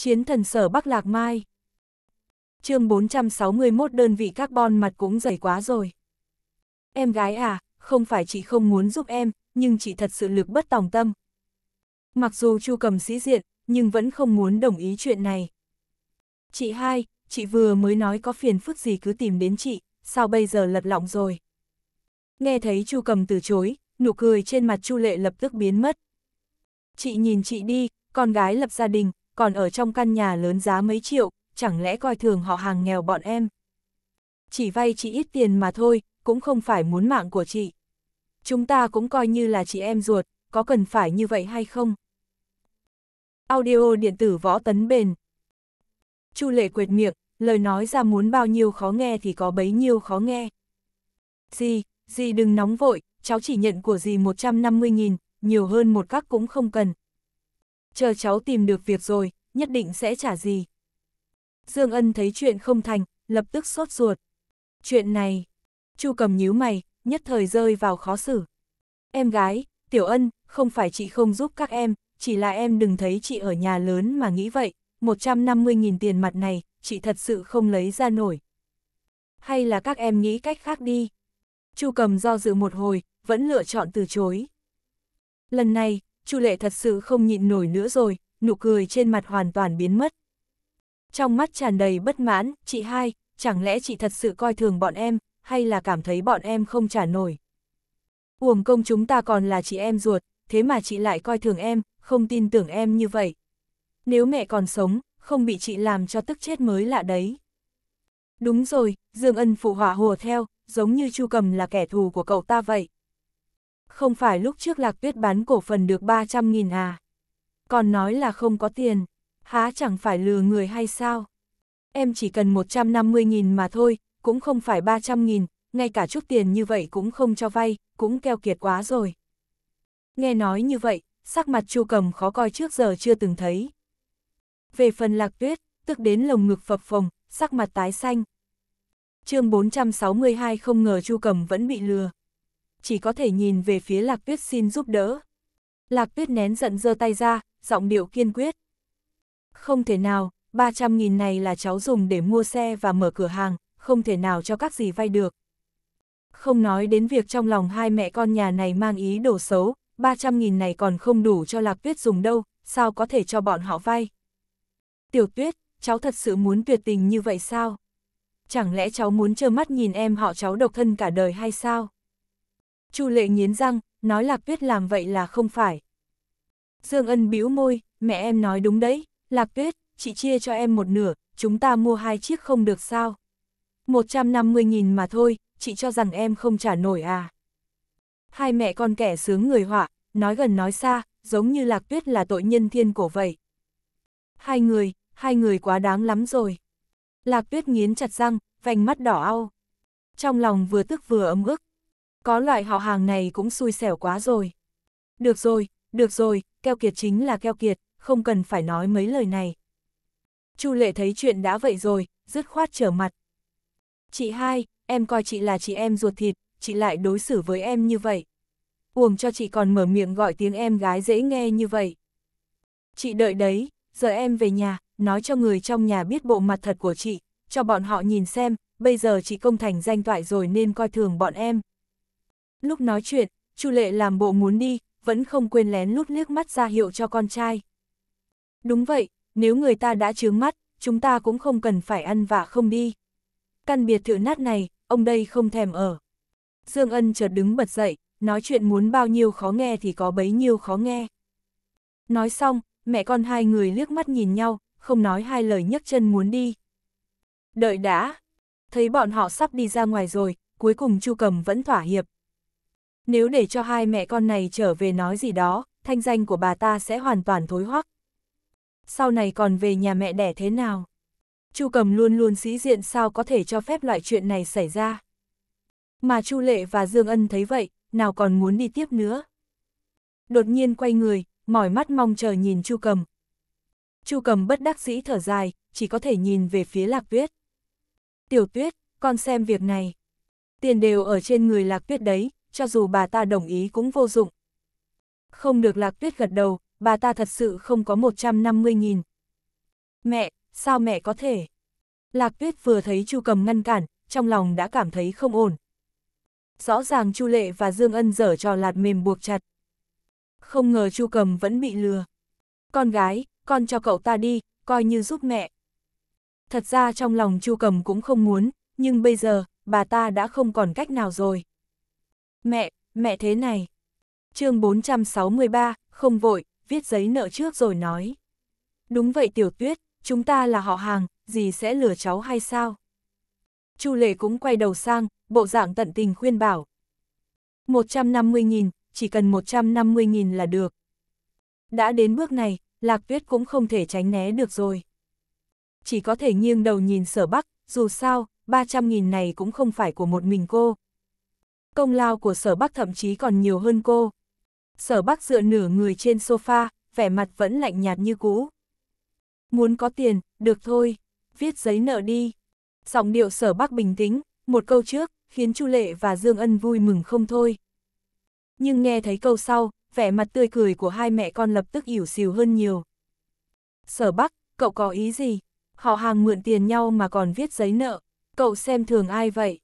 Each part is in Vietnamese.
Chiến thần sở Bắc Lạc Mai. chương 461 đơn vị carbon mặt cũng dày quá rồi. Em gái à, không phải chị không muốn giúp em, nhưng chị thật sự lực bất tòng tâm. Mặc dù Chu cầm sĩ diện, nhưng vẫn không muốn đồng ý chuyện này. Chị hai, chị vừa mới nói có phiền phức gì cứ tìm đến chị, sao bây giờ lật lọng rồi. Nghe thấy Chu cầm từ chối, nụ cười trên mặt Chu lệ lập tức biến mất. Chị nhìn chị đi, con gái lập gia đình, còn ở trong căn nhà lớn giá mấy triệu, chẳng lẽ coi thường họ hàng nghèo bọn em. Chỉ vay chị ít tiền mà thôi, cũng không phải muốn mạng của chị. Chúng ta cũng coi như là chị em ruột, có cần phải như vậy hay không? Audio điện tử võ tấn bền. Chu lệ quệt miệng, lời nói ra muốn bao nhiêu khó nghe thì có bấy nhiêu khó nghe. Dì, dì đừng nóng vội, cháu chỉ nhận của dì 150.000, nhiều hơn một các cũng không cần chờ cháu tìm được việc rồi, nhất định sẽ trả gì. Dương Ân thấy chuyện không thành, lập tức sốt ruột. Chuyện này, Chu cầm nhíu mày, nhất thời rơi vào khó xử. Em gái, Tiểu Ân, không phải chị không giúp các em, chỉ là em đừng thấy chị ở nhà lớn mà nghĩ vậy, 150.000 tiền mặt này, chị thật sự không lấy ra nổi. Hay là các em nghĩ cách khác đi. Chu cầm do dự một hồi, vẫn lựa chọn từ chối. Lần này, Chu Lệ thật sự không nhịn nổi nữa rồi, nụ cười trên mặt hoàn toàn biến mất. Trong mắt tràn đầy bất mãn, chị hai, chẳng lẽ chị thật sự coi thường bọn em, hay là cảm thấy bọn em không trả nổi. Uổng công chúng ta còn là chị em ruột, thế mà chị lại coi thường em, không tin tưởng em như vậy. Nếu mẹ còn sống, không bị chị làm cho tức chết mới lạ đấy. Đúng rồi, Dương Ân phụ họa hùa theo, giống như Chu Cầm là kẻ thù của cậu ta vậy. Không phải lúc trước lạc tuyết bán cổ phần được 300.000 à? Còn nói là không có tiền, há chẳng phải lừa người hay sao? Em chỉ cần 150.000 mà thôi, cũng không phải 300.000, ngay cả chút tiền như vậy cũng không cho vay, cũng keo kiệt quá rồi. Nghe nói như vậy, sắc mặt chu cầm khó coi trước giờ chưa từng thấy. Về phần lạc tuyết, tức đến lồng ngực phập phồng, sắc mặt tái xanh. chương 462 không ngờ chu cầm vẫn bị lừa chỉ có thể nhìn về phía Lạc Tuyết xin giúp đỡ. Lạc Tuyết nén giận giơ tay ra, giọng điệu kiên quyết. Không thể nào, 300.000 này là cháu dùng để mua xe và mở cửa hàng, không thể nào cho các gì vay được. Không nói đến việc trong lòng hai mẹ con nhà này mang ý đồ xấu, 300.000 này còn không đủ cho Lạc Tuyết dùng đâu, sao có thể cho bọn họ vay. Tiểu Tuyết, cháu thật sự muốn tuyệt tình như vậy sao? Chẳng lẽ cháu muốn trơ mắt nhìn em họ cháu độc thân cả đời hay sao? Chu lệ nghiến răng, nói Lạc Tuyết làm vậy là không phải. Dương Ân bĩu môi, mẹ em nói đúng đấy, Lạc Tuyết, chị chia cho em một nửa, chúng ta mua hai chiếc không được sao. 150.000 mà thôi, chị cho rằng em không trả nổi à. Hai mẹ con kẻ sướng người họa, nói gần nói xa, giống như Lạc Tuyết là tội nhân thiên cổ vậy. Hai người, hai người quá đáng lắm rồi. Lạc Tuyết nghiến chặt răng, vành mắt đỏ au Trong lòng vừa tức vừa ấm ức. Có loại họ hàng này cũng xui xẻo quá rồi. Được rồi, được rồi, keo kiệt chính là keo kiệt, không cần phải nói mấy lời này. Chu Lệ thấy chuyện đã vậy rồi, dứt khoát trở mặt. Chị hai, em coi chị là chị em ruột thịt, chị lại đối xử với em như vậy. Uổng cho chị còn mở miệng gọi tiếng em gái dễ nghe như vậy. Chị đợi đấy, giờ em về nhà, nói cho người trong nhà biết bộ mặt thật của chị, cho bọn họ nhìn xem, bây giờ chị công thành danh toại rồi nên coi thường bọn em. Lúc nói chuyện, Chu Lệ làm bộ muốn đi, vẫn không quên lén lút liếc mắt ra hiệu cho con trai. Đúng vậy, nếu người ta đã chướng mắt, chúng ta cũng không cần phải ăn và không đi. Căn biệt thự nát này, ông đây không thèm ở. Dương Ân chợt đứng bật dậy, nói chuyện muốn bao nhiêu khó nghe thì có bấy nhiêu khó nghe. Nói xong, mẹ con hai người liếc mắt nhìn nhau, không nói hai lời nhấc chân muốn đi. Đợi đã, thấy bọn họ sắp đi ra ngoài rồi, cuối cùng Chu Cầm vẫn thỏa hiệp, nếu để cho hai mẹ con này trở về nói gì đó, thanh danh của bà ta sẽ hoàn toàn thối hoắc. Sau này còn về nhà mẹ đẻ thế nào? Chu Cầm luôn luôn sĩ diện sao có thể cho phép loại chuyện này xảy ra. Mà Chu Lệ và Dương Ân thấy vậy, nào còn muốn đi tiếp nữa. Đột nhiên quay người, mỏi mắt mong chờ nhìn Chu Cầm. Chu Cầm bất đắc dĩ thở dài, chỉ có thể nhìn về phía Lạc Tuyết. Tiểu Tuyết, con xem việc này. Tiền đều ở trên người Lạc Tuyết đấy, cho dù bà ta đồng ý cũng vô dụng. Không được lạc tuyết gật đầu, bà ta thật sự không có 150.000. Mẹ, sao mẹ có thể? Lạc tuyết vừa thấy chu cầm ngăn cản, trong lòng đã cảm thấy không ổn. Rõ ràng chu lệ và Dương Ân dở trò lạt mềm buộc chặt. Không ngờ chu cầm vẫn bị lừa. Con gái, con cho cậu ta đi, coi như giúp mẹ. Thật ra trong lòng chu cầm cũng không muốn, nhưng bây giờ, bà ta đã không còn cách nào rồi. Mẹ, mẹ thế này. chương 463, không vội, viết giấy nợ trước rồi nói. Đúng vậy tiểu tuyết, chúng ta là họ hàng, gì sẽ lừa cháu hay sao? Chu Lệ cũng quay đầu sang, bộ dạng tận tình khuyên bảo. 150.000, chỉ cần 150.000 là được. Đã đến bước này, Lạc Tuyết cũng không thể tránh né được rồi. Chỉ có thể nghiêng đầu nhìn sở bắc, dù sao, 300.000 này cũng không phải của một mình cô, công lao của sở bắc thậm chí còn nhiều hơn cô. Sở bắc dựa nửa người trên sofa, vẻ mặt vẫn lạnh nhạt như cũ. Muốn có tiền, được thôi, viết giấy nợ đi. Giọng điệu sở bắc bình tĩnh, một câu trước, khiến Chu Lệ và Dương Ân vui mừng không thôi. Nhưng nghe thấy câu sau, vẻ mặt tươi cười của hai mẹ con lập tức ỉu xìu hơn nhiều. Sở Bắc, cậu có ý gì? Họ hàng mượn tiền nhau mà còn viết giấy nợ, cậu xem thường ai vậy?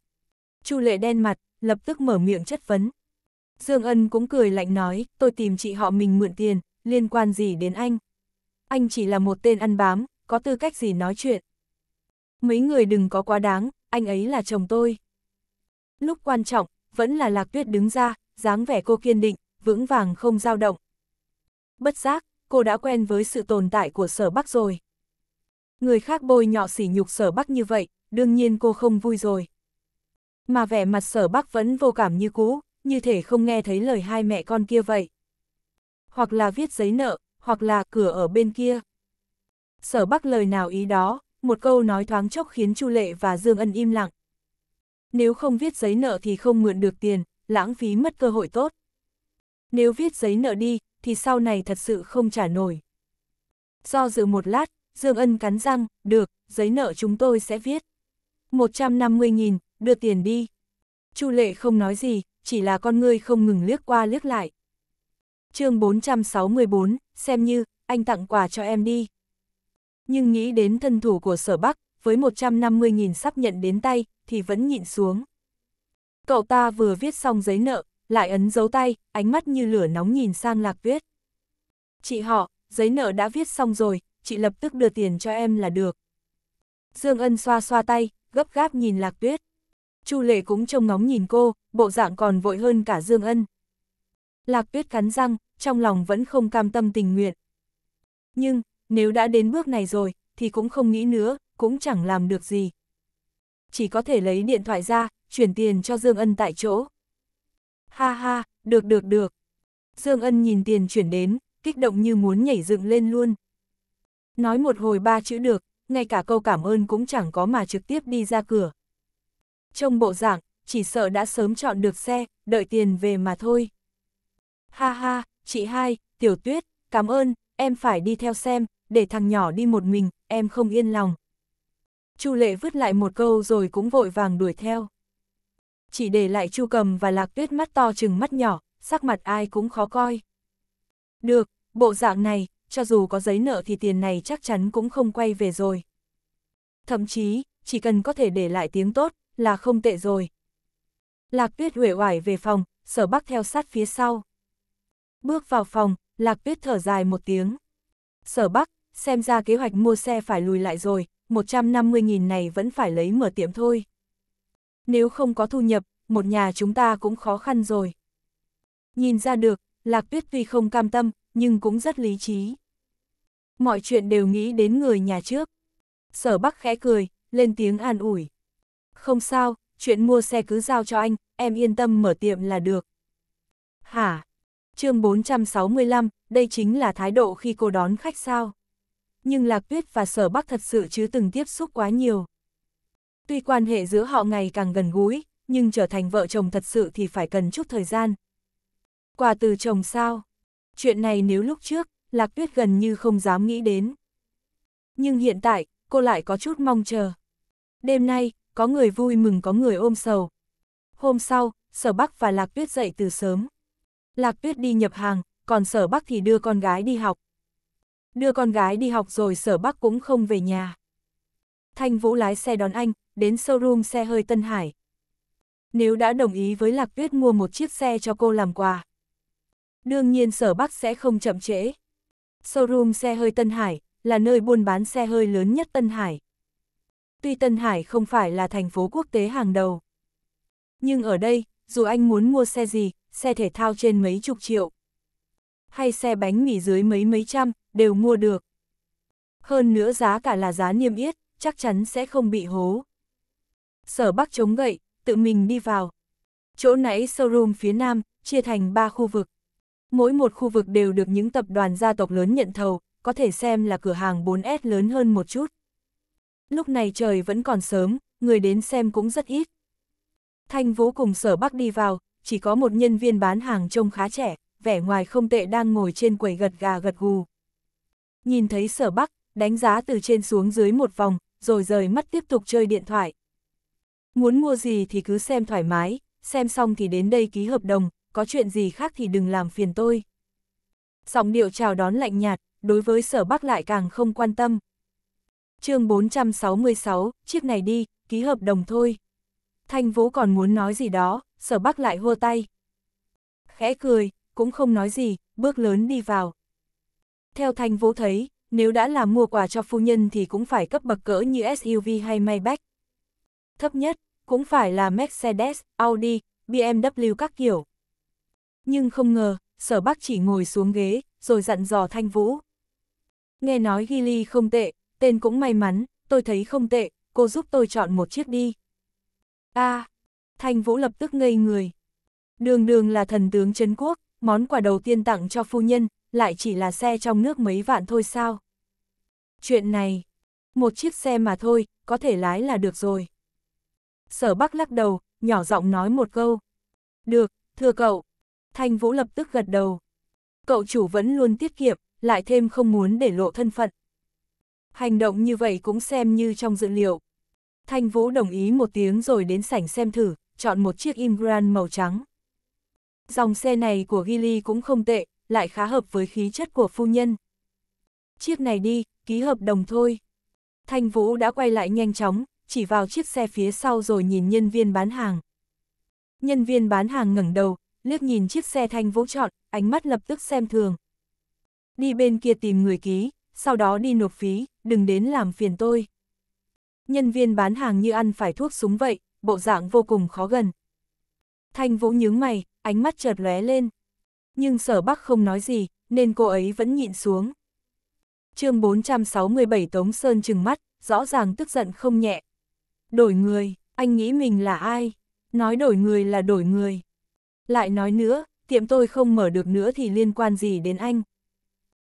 Chu Lệ đen mặt, lập tức mở miệng chất vấn. Dương Ân cũng cười lạnh nói, tôi tìm chị họ mình mượn tiền, liên quan gì đến anh? Anh chỉ là một tên ăn bám, có tư cách gì nói chuyện? Mấy người đừng có quá đáng, anh ấy là chồng tôi. Lúc quan trọng, vẫn là Lạc Tuyết đứng ra, dáng vẻ cô kiên định, vững vàng không dao động. Bất giác, cô đã quen với sự tồn tại của sở bắc rồi. Người khác bôi nhọ sỉ nhục sở bắc như vậy, đương nhiên cô không vui rồi mà vẻ mặt sở Bắc vẫn vô cảm như cũ, như thể không nghe thấy lời hai mẹ con kia vậy. Hoặc là viết giấy nợ, hoặc là cửa ở bên kia. Sở Bắc lời nào ý đó, một câu nói thoáng chốc khiến Chu Lệ và Dương Ân im lặng. Nếu không viết giấy nợ thì không mượn được tiền, lãng phí mất cơ hội tốt. Nếu viết giấy nợ đi, thì sau này thật sự không trả nổi. Do dự một lát, Dương Ân cắn răng, được, giấy nợ chúng tôi sẽ viết. 150.000, đưa tiền đi. Chu Lệ không nói gì, chỉ là con ngươi không ngừng liếc qua liếc lại. chương 464, xem như, anh tặng quà cho em đi. Nhưng nghĩ đến thân thủ của sở Bắc, với 150.000 sắp nhận đến tay, thì vẫn nhịn xuống. Cậu ta vừa viết xong giấy nợ, lại ấn dấu tay, ánh mắt như lửa nóng nhìn sang lạc tuyết. Chị họ, giấy nợ đã viết xong rồi, chị lập tức đưa tiền cho em là được. Dương Ân xoa xoa tay, gấp gáp nhìn lạc tuyết. Chu Lệ cũng trông ngóng nhìn cô, bộ dạng còn vội hơn cả Dương Ân. Lạc Tuyết cắn răng, trong lòng vẫn không cam tâm tình nguyện. Nhưng, nếu đã đến bước này rồi, thì cũng không nghĩ nữa, cũng chẳng làm được gì. Chỉ có thể lấy điện thoại ra, chuyển tiền cho Dương Ân tại chỗ. Ha ha, được được được. Dương Ân nhìn tiền chuyển đến, kích động như muốn nhảy dựng lên luôn. Nói một hồi ba chữ được, ngay cả câu cảm ơn cũng chẳng có mà trực tiếp đi ra cửa trông bộ dạng, chỉ sợ đã sớm chọn được xe, đợi tiền về mà thôi. Ha ha, chị hai, tiểu tuyết, cảm ơn, em phải đi theo xem, để thằng nhỏ đi một mình, em không yên lòng. Chu Lệ vứt lại một câu rồi cũng vội vàng đuổi theo. Chỉ để lại Chu Cầm và Lạc Tuyết mắt to chừng mắt nhỏ, sắc mặt ai cũng khó coi. Được, bộ dạng này, cho dù có giấy nợ thì tiền này chắc chắn cũng không quay về rồi. Thậm chí, chỉ cần có thể để lại tiếng tốt, là không tệ rồi. Lạc tuyết huệ oải về phòng, sở bắc theo sát phía sau. Bước vào phòng, lạc tuyết thở dài một tiếng. Sở bắc, xem ra kế hoạch mua xe phải lùi lại rồi, 150.000 này vẫn phải lấy mở tiệm thôi. Nếu không có thu nhập, một nhà chúng ta cũng khó khăn rồi. Nhìn ra được, Lạc Tuyết tuy không cam tâm, nhưng cũng rất lý trí. Mọi chuyện đều nghĩ đến người nhà trước. Sở Bắc khẽ cười, lên tiếng an ủi. Không sao, chuyện mua xe cứ giao cho anh, em yên tâm mở tiệm là được. Hả? chương 465, đây chính là thái độ khi cô đón khách sao. Nhưng Lạc Tuyết và Sở Bắc thật sự chứ từng tiếp xúc quá nhiều. Tuy quan hệ giữa họ ngày càng gần gũi, nhưng trở thành vợ chồng thật sự thì phải cần chút thời gian. Quà từ chồng sao? Chuyện này nếu lúc trước, Lạc Tuyết gần như không dám nghĩ đến. Nhưng hiện tại, cô lại có chút mong chờ. Đêm nay, có người vui mừng có người ôm sầu. Hôm sau, Sở Bắc và Lạc Tuyết dậy từ sớm. Lạc Tuyết đi nhập hàng, còn Sở Bắc thì đưa con gái đi học. Đưa con gái đi học rồi Sở Bắc cũng không về nhà. Thanh Vũ lái xe đón anh, đến showroom xe hơi Tân Hải. Nếu đã đồng ý với Lạc Tuyết mua một chiếc xe cho cô làm quà. Đương nhiên Sở Bắc sẽ không chậm trễ. Showroom xe hơi Tân Hải là nơi buôn bán xe hơi lớn nhất Tân Hải tuy Tân Hải không phải là thành phố quốc tế hàng đầu. Nhưng ở đây, dù anh muốn mua xe gì, xe thể thao trên mấy chục triệu, hay xe bánh mì dưới mấy mấy trăm, đều mua được. Hơn nữa giá cả là giá niêm yết, chắc chắn sẽ không bị hố. Sở Bắc chống gậy, tự mình đi vào. Chỗ nãy showroom phía Nam, chia thành 3 khu vực. Mỗi một khu vực đều được những tập đoàn gia tộc lớn nhận thầu, có thể xem là cửa hàng 4S lớn hơn một chút. Lúc này trời vẫn còn sớm, người đến xem cũng rất ít. Thanh Vũ cùng sở bắc đi vào, chỉ có một nhân viên bán hàng trông khá trẻ, vẻ ngoài không tệ đang ngồi trên quầy gật gà gật gù. Nhìn thấy sở bắc, đánh giá từ trên xuống dưới một vòng, rồi rời mắt tiếp tục chơi điện thoại. Muốn mua gì thì cứ xem thoải mái, xem xong thì đến đây ký hợp đồng, có chuyện gì khác thì đừng làm phiền tôi. giọng điệu chào đón lạnh nhạt, đối với sở bắc lại càng không quan tâm, chương 466, chiếc này đi, ký hợp đồng thôi. Thanh Vũ còn muốn nói gì đó, sở bắc lại hua tay. Khẽ cười, cũng không nói gì, bước lớn đi vào. Theo Thanh Vũ thấy, nếu đã làm mua quà cho phu nhân thì cũng phải cấp bậc cỡ như SUV hay Maybach. Thấp nhất, cũng phải là Mercedes, Audi, BMW các kiểu. Nhưng không ngờ, sở bắc chỉ ngồi xuống ghế, rồi dặn dò Thanh Vũ. Nghe nói Gili không tệ, tên cũng may mắn, tôi thấy không tệ, cô giúp tôi chọn một chiếc đi. a à, Thanh Vũ lập tức ngây người. Đường đường là thần tướng Trấn Quốc, món quà đầu tiên tặng cho phu nhân, lại chỉ là xe trong nước mấy vạn thôi sao. Chuyện này, một chiếc xe mà thôi, có thể lái là được rồi. Sở Bắc lắc đầu, nhỏ giọng nói một câu. Được, thưa cậu. Thanh Vũ lập tức gật đầu. Cậu chủ vẫn luôn tiết kiệm, lại thêm không muốn để lộ thân phận hành động như vậy cũng xem như trong dự liệu. Thanh Vũ đồng ý một tiếng rồi đến sảnh xem thử, chọn một chiếc Imran màu trắng. Dòng xe này của Gili cũng không tệ, lại khá hợp với khí chất của phu nhân. Chiếc này đi, ký hợp đồng thôi. Thanh Vũ đã quay lại nhanh chóng, chỉ vào chiếc xe phía sau rồi nhìn nhân viên bán hàng. Nhân viên bán hàng ngẩng đầu, liếc nhìn chiếc xe Thanh Vũ chọn, ánh mắt lập tức xem thường. Đi bên kia tìm người ký, sau đó đi nộp phí, đừng đến làm phiền tôi. Nhân viên bán hàng như ăn phải thuốc súng vậy, bộ dạng vô cùng khó gần. Thanh Vũ nhướng mày, ánh mắt chợt lóe lên. Nhưng sở bắc không nói gì, nên cô ấy vẫn nhịn xuống. chương 467 Tống Sơn trừng mắt, rõ ràng tức giận không nhẹ. Đổi người, anh nghĩ mình là ai? Nói đổi người là đổi người. Lại nói nữa, tiệm tôi không mở được nữa thì liên quan gì đến anh?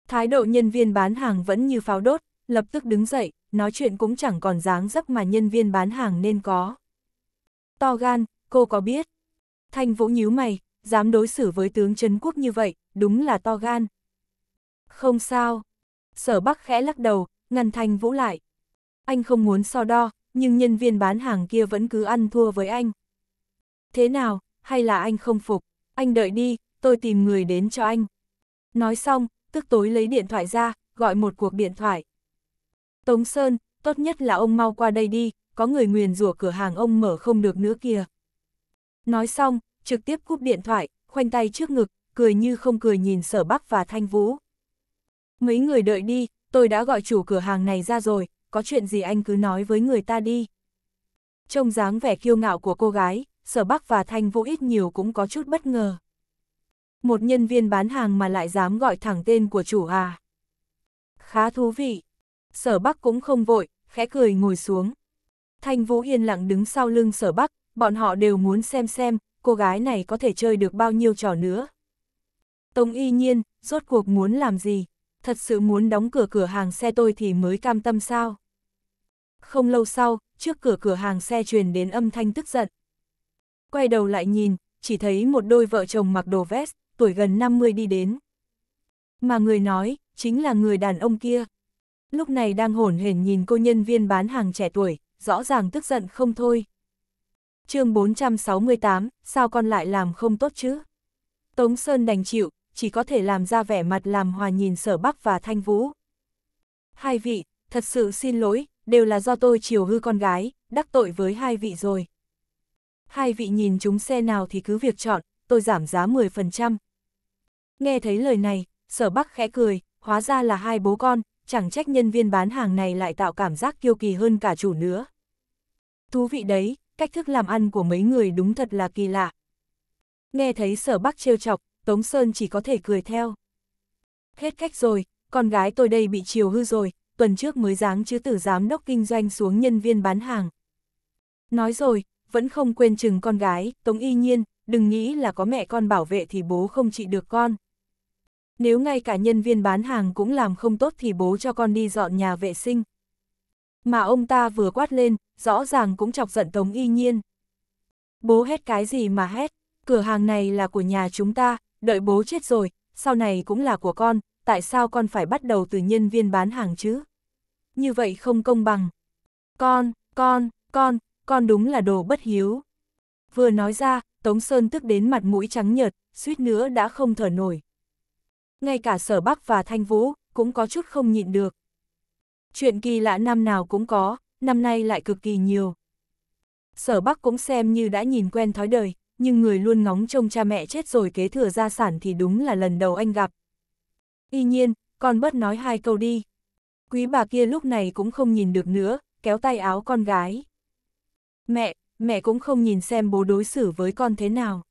Thái độ nhân viên bán hàng vẫn như pháo đốt, lập tức đứng dậy, nói chuyện cũng chẳng còn dáng dấp mà nhân viên bán hàng nên có. To gan, cô có biết? Thanh Vũ nhíu mày, dám đối xử với tướng Trấn Quốc như vậy, đúng là to gan. Không sao. Sở Bắc khẽ lắc đầu, ngăn Thanh Vũ lại. Anh không muốn so đo, nhưng nhân viên bán hàng kia vẫn cứ ăn thua với anh. Thế nào, hay là anh không phục? Anh đợi đi, tôi tìm người đến cho anh. Nói xong, tức tối lấy điện thoại ra, gọi một cuộc điện thoại. Tống Sơn, tốt nhất là ông mau qua đây đi, có người nguyền rủa cửa hàng ông mở không được nữa kìa. Nói xong, trực tiếp cúp điện thoại, khoanh tay trước ngực, cười như không cười nhìn sở bắc và thanh vũ. Mấy người đợi đi, tôi đã gọi chủ cửa hàng này ra rồi, có chuyện gì anh cứ nói với người ta đi. Trông dáng vẻ kiêu ngạo của cô gái, sở bắc và thanh vũ ít nhiều cũng có chút bất ngờ. Một nhân viên bán hàng mà lại dám gọi thẳng tên của chủ à. Khá thú vị. Sở Bắc cũng không vội, khẽ cười ngồi xuống. Thanh Vũ yên lặng đứng sau lưng Sở Bắc, bọn họ đều muốn xem xem, cô gái này có thể chơi được bao nhiêu trò nữa. Tông y nhiên, rốt cuộc muốn làm gì? Thật sự muốn đóng cửa cửa hàng xe tôi thì mới cam tâm sao? Không lâu sau, trước cửa cửa hàng xe truyền đến âm thanh tức giận. Quay đầu lại nhìn, chỉ thấy một đôi vợ chồng mặc đồ vest, tuổi gần 50 đi đến. Mà người nói, chính là người đàn ông kia. Lúc này đang hổn hển nhìn cô nhân viên bán hàng trẻ tuổi, rõ ràng tức giận không thôi. chương 468, sao con lại làm không tốt chứ? Tống Sơn đành chịu, chỉ có thể làm ra vẻ mặt làm hòa nhìn sở bắc và thanh vũ. Hai vị, thật sự xin lỗi, đều là do tôi chiều hư con gái, đắc tội với hai vị rồi. Hai vị nhìn chúng xe nào thì cứ việc chọn, tôi giảm giá 10%, Nghe thấy lời này, sở bắc khẽ cười, hóa ra là hai bố con, chẳng trách nhân viên bán hàng này lại tạo cảm giác kiêu kỳ hơn cả chủ nữa. Thú vị đấy, cách thức làm ăn của mấy người đúng thật là kỳ lạ. Nghe thấy sở bắc trêu chọc, Tống Sơn chỉ có thể cười theo. Hết cách rồi, con gái tôi đây bị chiều hư rồi, tuần trước mới dáng chứ tử giám đốc kinh doanh xuống nhân viên bán hàng. Nói rồi, vẫn không quên chừng con gái, Tống Y Nhiên, đừng nghĩ là có mẹ con bảo vệ thì bố không trị được con nếu ngay cả nhân viên bán hàng cũng làm không tốt thì bố cho con đi dọn nhà vệ sinh. Mà ông ta vừa quát lên, rõ ràng cũng chọc giận Tống Y Nhiên. Bố hét cái gì mà hét, cửa hàng này là của nhà chúng ta, đợi bố chết rồi, sau này cũng là của con, tại sao con phải bắt đầu từ nhân viên bán hàng chứ? Như vậy không công bằng. Con, con, con, con đúng là đồ bất hiếu. Vừa nói ra, Tống Sơn tức đến mặt mũi trắng nhợt, suýt nữa đã không thở nổi ngay cả sở Bắc và Thanh Vũ cũng có chút không nhịn được. Chuyện kỳ lạ năm nào cũng có, năm nay lại cực kỳ nhiều. Sở Bắc cũng xem như đã nhìn quen thói đời, nhưng người luôn ngóng trông cha mẹ chết rồi kế thừa gia sản thì đúng là lần đầu anh gặp. Y nhiên, con bớt nói hai câu đi. Quý bà kia lúc này cũng không nhìn được nữa, kéo tay áo con gái. Mẹ, mẹ cũng không nhìn xem bố đối xử với con thế nào.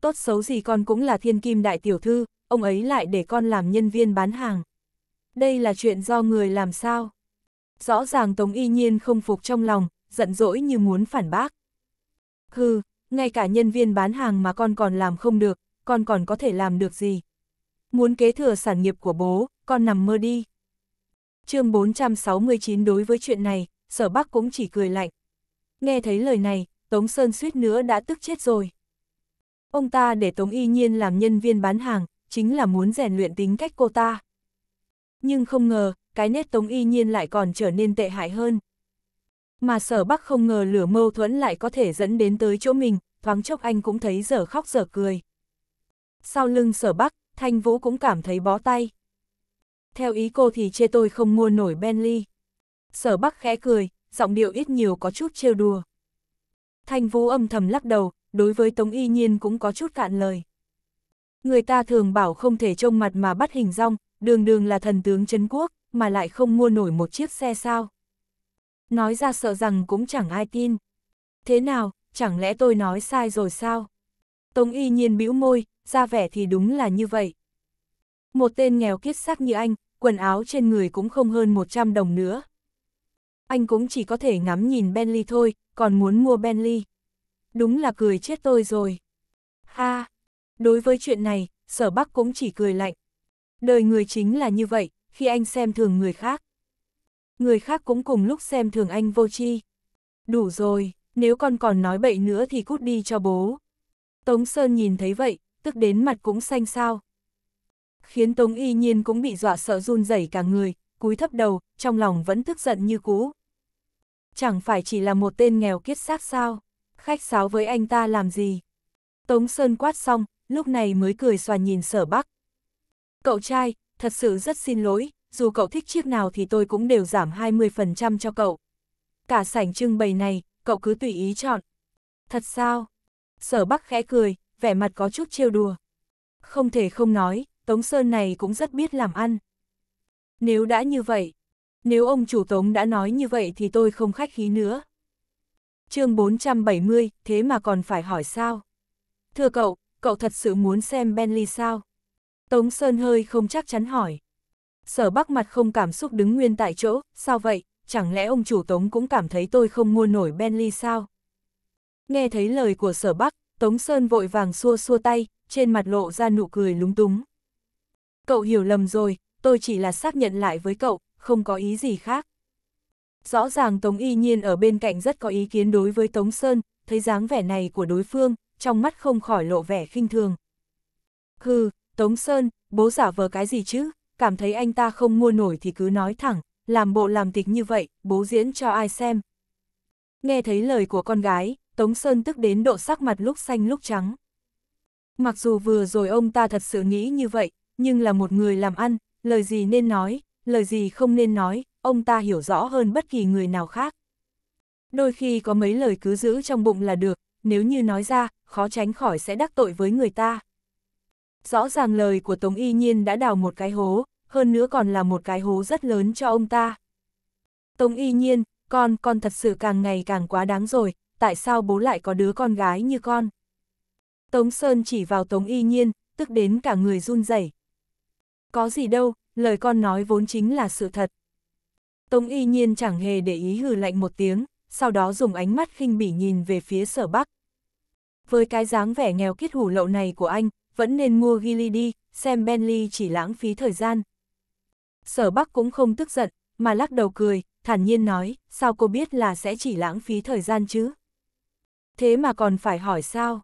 Tốt xấu gì con cũng là thiên kim đại tiểu thư, ông ấy lại để con làm nhân viên bán hàng. Đây là chuyện do người làm sao? Rõ ràng Tống Y Nhiên không phục trong lòng, giận dỗi như muốn phản bác. Hừ, ngay cả nhân viên bán hàng mà con còn làm không được, con còn có thể làm được gì? Muốn kế thừa sản nghiệp của bố, con nằm mơ đi. chương 469 đối với chuyện này, sở bác cũng chỉ cười lạnh. Nghe thấy lời này, Tống Sơn suýt nữa đã tức chết rồi. Ông ta để Tống Y Nhiên làm nhân viên bán hàng, chính là muốn rèn luyện tính cách cô ta. Nhưng không ngờ, cái nét tống y nhiên lại còn trở nên tệ hại hơn. Mà sở bắc không ngờ lửa mâu thuẫn lại có thể dẫn đến tới chỗ mình, thoáng chốc anh cũng thấy giờ khóc giờ cười. Sau lưng sở bắc, thanh vũ cũng cảm thấy bó tay. Theo ý cô thì chê tôi không mua nổi Bentley. Sở bắc khẽ cười, giọng điệu ít nhiều có chút trêu đùa. Thanh vũ âm thầm lắc đầu, đối với Tống Y Nhiên cũng có chút cạn lời. Người ta thường bảo không thể trông mặt mà bắt hình rong, đường đường là thần tướng Trấn Quốc, mà lại không mua nổi một chiếc xe sao. Nói ra sợ rằng cũng chẳng ai tin. Thế nào, chẳng lẽ tôi nói sai rồi sao? Tống y nhiên bĩu môi, ra vẻ thì đúng là như vậy. Một tên nghèo kiết xác như anh, quần áo trên người cũng không hơn 100 đồng nữa. Anh cũng chỉ có thể ngắm nhìn Bentley thôi, còn muốn mua Bentley. Đúng là cười chết tôi rồi. Ha, à, Đối với chuyện này, sở bắc cũng chỉ cười lạnh. Đời người chính là như vậy, khi anh xem thường người khác. Người khác cũng cùng lúc xem thường anh vô chi. Đủ rồi, nếu con còn nói bậy nữa thì cút đi cho bố. Tống Sơn nhìn thấy vậy, tức đến mặt cũng xanh xao. Khiến Tống Y Nhiên cũng bị dọa sợ run rẩy cả người, cúi thấp đầu, trong lòng vẫn tức giận như cũ. Chẳng phải chỉ là một tên nghèo kiết xác sao, khách sáo với anh ta làm gì. Tống Sơn quát xong, lúc này mới cười xòa nhìn sở bắc. Cậu trai, thật sự rất xin lỗi, dù cậu thích chiếc nào thì tôi cũng đều giảm 20% cho cậu. Cả sảnh trưng bày này, cậu cứ tùy ý chọn. Thật sao? Sở Bắc khẽ cười, vẻ mặt có chút trêu đùa. Không thể không nói, Tống Sơn này cũng rất biết làm ăn. Nếu đã như vậy, nếu ông chủ Tống đã nói như vậy thì tôi không khách khí nữa. chương 470, thế mà còn phải hỏi sao? Thưa cậu, cậu thật sự muốn xem Bentley sao? Tống Sơn hơi không chắc chắn hỏi. Sở Bắc mặt không cảm xúc đứng nguyên tại chỗ, sao vậy, chẳng lẽ ông chủ Tống cũng cảm thấy tôi không mua nổi Bentley sao? Nghe thấy lời của Sở Bắc, Tống Sơn vội vàng xua xua tay, trên mặt lộ ra nụ cười lúng túng. Cậu hiểu lầm rồi, tôi chỉ là xác nhận lại với cậu, không có ý gì khác. Rõ ràng Tống Y Nhiên ở bên cạnh rất có ý kiến đối với Tống Sơn, thấy dáng vẻ này của đối phương, trong mắt không khỏi lộ vẻ khinh thường. Hừ, Tống Sơn, bố giả vờ cái gì chứ, cảm thấy anh ta không mua nổi thì cứ nói thẳng, làm bộ làm tịch như vậy, bố diễn cho ai xem. Nghe thấy lời của con gái, Tống Sơn tức đến độ sắc mặt lúc xanh lúc trắng. Mặc dù vừa rồi ông ta thật sự nghĩ như vậy, nhưng là một người làm ăn, lời gì nên nói, lời gì không nên nói, ông ta hiểu rõ hơn bất kỳ người nào khác. Đôi khi có mấy lời cứ giữ trong bụng là được, nếu như nói ra, khó tránh khỏi sẽ đắc tội với người ta. Rõ ràng lời của Tống Y Nhiên đã đào một cái hố, hơn nữa còn là một cái hố rất lớn cho ông ta. Tống Y Nhiên, con, con thật sự càng ngày càng quá đáng rồi, tại sao bố lại có đứa con gái như con? Tống Sơn chỉ vào Tống Y Nhiên, tức đến cả người run rẩy. Có gì đâu, lời con nói vốn chính là sự thật. Tống Y Nhiên chẳng hề để ý hừ lạnh một tiếng, sau đó dùng ánh mắt khinh bỉ nhìn về phía sở bắc. Với cái dáng vẻ nghèo kiết hủ lậu này của anh, vẫn nên mua Gili đi, xem Bentley chỉ lãng phí thời gian. Sở Bắc cũng không tức giận, mà lắc đầu cười, thản nhiên nói, sao cô biết là sẽ chỉ lãng phí thời gian chứ? Thế mà còn phải hỏi sao?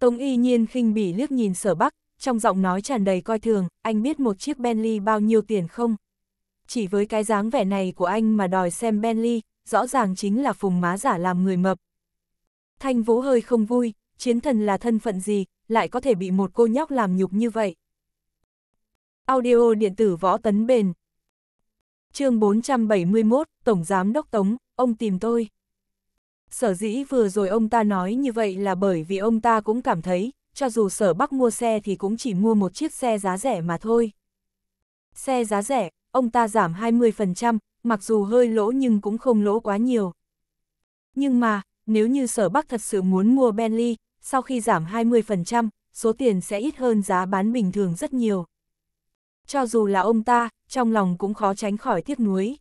Tống y nhiên khinh bỉ liếc nhìn sở Bắc, trong giọng nói tràn đầy coi thường, anh biết một chiếc Bentley bao nhiêu tiền không? Chỉ với cái dáng vẻ này của anh mà đòi xem Bentley, rõ ràng chính là phùng má giả làm người mập. Thanh Vũ hơi không vui, chiến thần là thân phận gì, lại có thể bị một cô nhóc làm nhục như vậy. Audio điện tử võ tấn bền. chương 471, Tổng Giám Đốc Tống, ông tìm tôi. Sở dĩ vừa rồi ông ta nói như vậy là bởi vì ông ta cũng cảm thấy, cho dù sở bắc mua xe thì cũng chỉ mua một chiếc xe giá rẻ mà thôi. Xe giá rẻ, ông ta giảm 20%, mặc dù hơi lỗ nhưng cũng không lỗ quá nhiều. Nhưng mà, nếu như sở Bắc thật sự muốn mua Bentley, sau khi giảm 20%, số tiền sẽ ít hơn giá bán bình thường rất nhiều. Cho dù là ông ta, trong lòng cũng khó tránh khỏi tiếc nuối.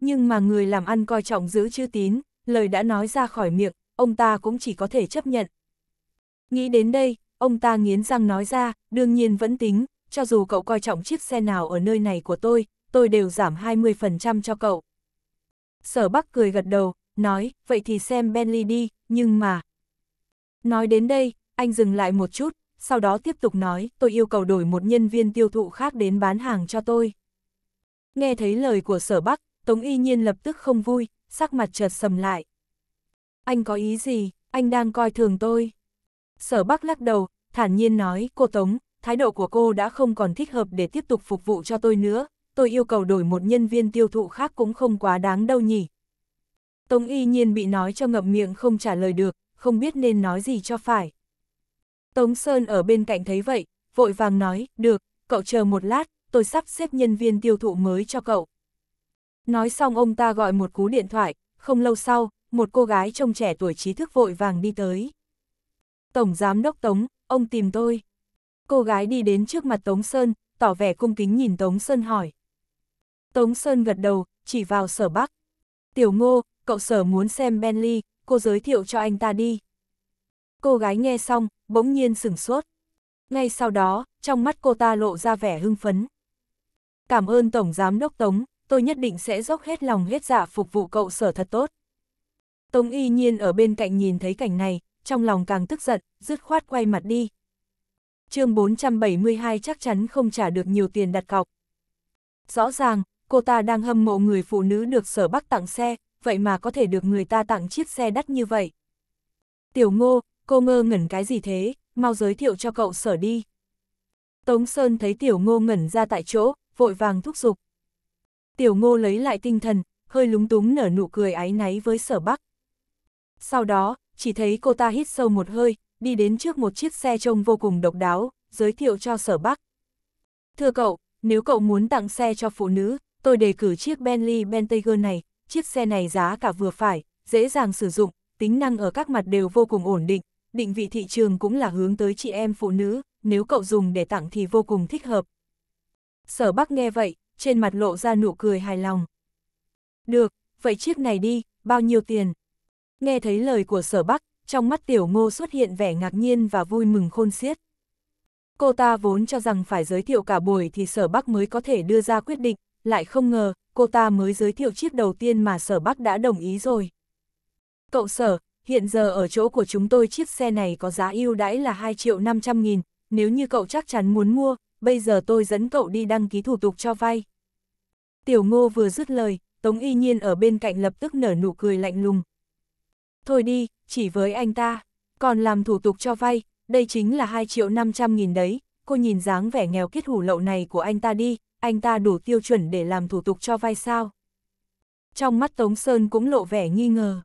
Nhưng mà người làm ăn coi trọng giữ chữ tín, lời đã nói ra khỏi miệng, ông ta cũng chỉ có thể chấp nhận. Nghĩ đến đây, ông ta nghiến răng nói ra, đương nhiên vẫn tính, cho dù cậu coi trọng chiếc xe nào ở nơi này của tôi, tôi đều giảm 20% cho cậu. Sở Bắc cười gật đầu, nói, vậy thì xem Bentley đi, nhưng mà... Nói đến đây, anh dừng lại một chút, sau đó tiếp tục nói, tôi yêu cầu đổi một nhân viên tiêu thụ khác đến bán hàng cho tôi. Nghe thấy lời của sở Bắc, Tống Y Nhiên lập tức không vui, sắc mặt chợt sầm lại. Anh có ý gì, anh đang coi thường tôi. Sở Bắc lắc đầu, thản nhiên nói, cô Tống, thái độ của cô đã không còn thích hợp để tiếp tục phục vụ cho tôi nữa, tôi yêu cầu đổi một nhân viên tiêu thụ khác cũng không quá đáng đâu nhỉ. Tống y nhiên bị nói cho ngậm miệng không trả lời được, không biết nên nói gì cho phải. Tống Sơn ở bên cạnh thấy vậy, vội vàng nói, được, cậu chờ một lát, tôi sắp xếp nhân viên tiêu thụ mới cho cậu. Nói xong ông ta gọi một cú điện thoại, không lâu sau, một cô gái trông trẻ tuổi trí thức vội vàng đi tới. Tổng Giám Đốc Tống, ông tìm tôi. Cô gái đi đến trước mặt Tống Sơn, tỏ vẻ cung kính nhìn Tống Sơn hỏi. Tống Sơn gật đầu, chỉ vào sở Bắc. Tiểu ngô, cậu sở muốn xem Bentley, cô giới thiệu cho anh ta đi. Cô gái nghe xong, bỗng nhiên sửng sốt. Ngay sau đó, trong mắt cô ta lộ ra vẻ hưng phấn. Cảm ơn Tổng Giám Đốc Tống, tôi nhất định sẽ dốc hết lòng hết dạ phục vụ cậu sở thật tốt. Tống y nhiên ở bên cạnh nhìn thấy cảnh này, trong lòng càng tức giận, dứt khoát quay mặt đi. chương 472 chắc chắn không trả được nhiều tiền đặt cọc. Rõ ràng, cô ta đang hâm mộ người phụ nữ được sở bắc tặng xe, vậy mà có thể được người ta tặng chiếc xe đắt như vậy. Tiểu ngô, cô ngơ ngẩn cái gì thế, mau giới thiệu cho cậu sở đi. Tống Sơn thấy tiểu ngô ngẩn ra tại chỗ, vội vàng thúc giục. Tiểu ngô lấy lại tinh thần, hơi lúng túng nở nụ cười áy náy với sở bắc. Sau đó, chỉ thấy cô ta hít sâu một hơi, đi đến trước một chiếc xe trông vô cùng độc đáo, giới thiệu cho sở bắc. Thưa cậu, nếu cậu muốn tặng xe cho phụ nữ, tôi đề cử chiếc Bentley Bentayga này, chiếc xe này giá cả vừa phải, dễ dàng sử dụng, tính năng ở các mặt đều vô cùng ổn định, định vị thị trường cũng là hướng tới chị em phụ nữ, nếu cậu dùng để tặng thì vô cùng thích hợp. Sở Bắc nghe vậy, trên mặt lộ ra nụ cười hài lòng. Được, vậy chiếc này đi, bao nhiêu tiền? Nghe thấy lời của Sở Bắc, trong mắt Tiểu Ngô xuất hiện vẻ ngạc nhiên và vui mừng khôn xiết. Cô ta vốn cho rằng phải giới thiệu cả buổi thì Sở Bắc mới có thể đưa ra quyết định, lại không ngờ, cô ta mới giới thiệu chiếc đầu tiên mà sở bắc đã đồng ý rồi. Cậu sở, hiện giờ ở chỗ của chúng tôi chiếc xe này có giá ưu đãi là 2 triệu 500 nghìn, nếu như cậu chắc chắn muốn mua, bây giờ tôi dẫn cậu đi đăng ký thủ tục cho vay. Tiểu ngô vừa dứt lời, Tống y nhiên ở bên cạnh lập tức nở nụ cười lạnh lùng. Thôi đi, chỉ với anh ta, còn làm thủ tục cho vay, đây chính là 2 triệu 500 nghìn đấy, cô nhìn dáng vẻ nghèo kết hủ lậu này của anh ta đi, anh ta đủ tiêu chuẩn để làm thủ tục cho vay sao. Trong mắt Tống Sơn cũng lộ vẻ nghi ngờ.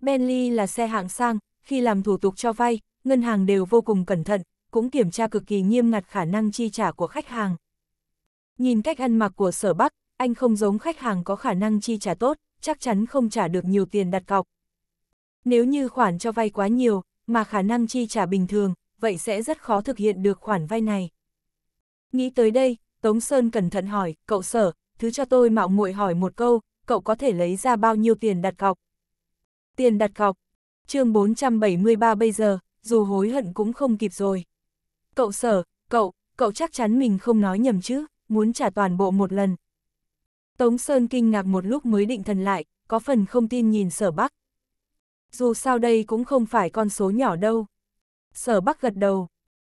Bentley là xe hạng sang, khi làm thủ tục cho vay, ngân hàng đều vô cùng cẩn thận, cũng kiểm tra cực kỳ nghiêm ngặt khả năng chi trả của khách hàng. Nhìn cách ăn mặc của sở Bắc, anh không giống khách hàng có khả năng chi trả tốt, chắc chắn không trả được nhiều tiền đặt cọc. Nếu như khoản cho vay quá nhiều, mà khả năng chi trả bình thường, vậy sẽ rất khó thực hiện được khoản vay này. Nghĩ tới đây, Tống Sơn cẩn thận hỏi, cậu sở, thứ cho tôi mạo muội hỏi một câu, cậu có thể lấy ra bao nhiêu tiền đặt cọc? Tiền đặt cọc, chương 473 bây giờ, dù hối hận cũng không kịp rồi. Cậu sở, cậu, cậu chắc chắn mình không nói nhầm chứ, muốn trả toàn bộ một lần. Tống Sơn kinh ngạc một lúc mới định thần lại, có phần không tin nhìn sở bắc. Dù sao đây cũng không phải con số nhỏ đâu. Sở bắc gật đầu.